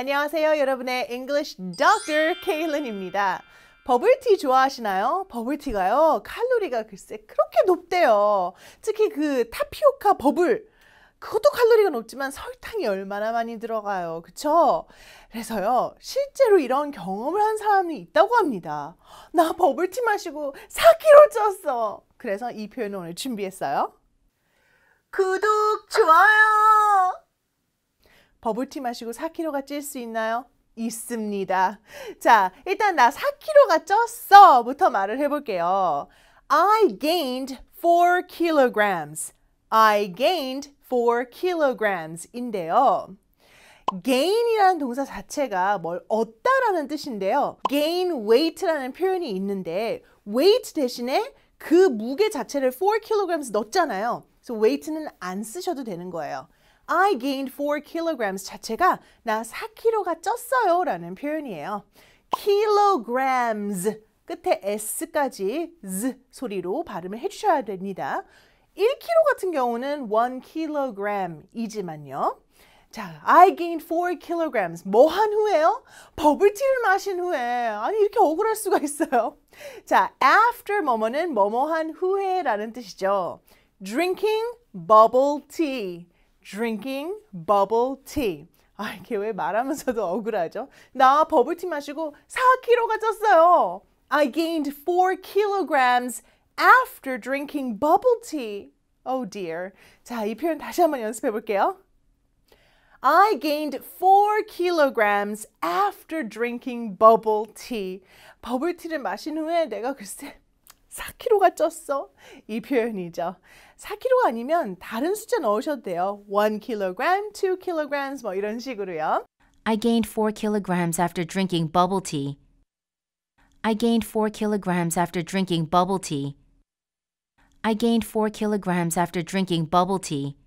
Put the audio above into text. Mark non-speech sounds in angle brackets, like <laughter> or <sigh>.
안녕하세요. 여러분의 English Doctor 케일런입니다. 버블티 좋아하시나요? 버블티가요. 칼로리가 글쎄 그렇게 높대요. 특히 그 타피오카 버블 그것도 칼로리가 높지만 설탕이 얼마나 많이 들어가요. 그쵸? 그래서요, 실제로 이런 경험을 한 사람이 있다고 합니다. 나 버블티 마시고 4kg 쪘어! 그래서 이 표현을 오늘 준비했어요. 구독, 좋아요! 버블티 마시고 4kg가 찔 수 있나요? 있습니다. 자, 일단 나 4kg가 쪘어 부터 말을 해볼게요. I gained 4 k g I gained 4 k g 인데요. gain이라는 동사 자체가 뭘 얻다라는 뜻인데요. gain weight라는 표현이 있는데 weight 대신에 그 무게 자체를 4kg 넣잖아요 그래서 weight는 안 쓰셔도 되는 거예요. I gained 4 kilograms 자체가 나 4kg가 쪘어요 라는 표현이에요. kilograms 끝에 s까지 z 소리로 발음을 해주셔야 됩니다. 1kg 같은 경우는 1kg이지만요. 자, I gained 4 kilograms. 뭐 한 후에요? 버블티를 마신 후에. 아니, 이렇게 억울할 수가 있어요. 자, after 뭐뭐는 뭐뭐 한 후에라는 뜻이죠. drinking bubble tea. drinking bubble tea. 아, 이게 왜 말하면서도 <laughs> 억울하죠? 나 버블티 마시고 4kg가 쪘어요. I gained 4 kilograms after drinking bubble tea. Oh dear. 자, 이 표현 다시 한번 연습해 볼게요. I gained 4 kilograms after drinking bubble tea. 버블티를 마신 후에 내가 글쎄 4kg가 쪘어. 이 표현이죠. 4kg 아니면 다른 숫자 넣으셔도 돼요. 1kg, 2kg 뭐 이런 식으로요. I gained 4 kilograms after drinking bubble tea. I gained 4 kilograms after drinking bubble tea. I gained 4 kilograms after drinking bubble tea.